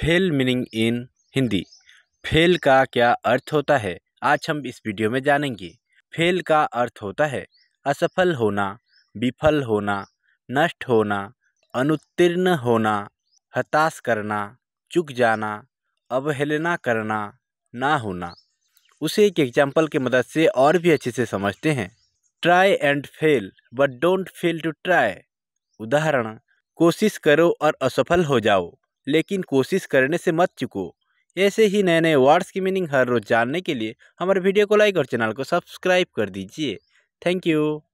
fail meaning in Hindi fail का क्या अर्थ होता है आज हम इस वीडियो में जानेंगे फेल का अर्थ होता है असफल होना विफल होना नष्ट होना अनुत्तीर्ण होना हताश करना चुक जाना अवहेलना करना ना होना उसे एक एग्जाम्पल की मदद से और भी अच्छे से समझते हैं try and fail but don't fail to try उदाहरण कोशिश करो और असफल हो जाओ लेकिन कोशिश करने से मत चुको ऐसे ही नए नए वर्ड्स की मीनिंग हर रोज़ जानने के लिए हमारे वीडियो को लाइक और चैनल को सब्सक्राइब कर दीजिए थैंक यू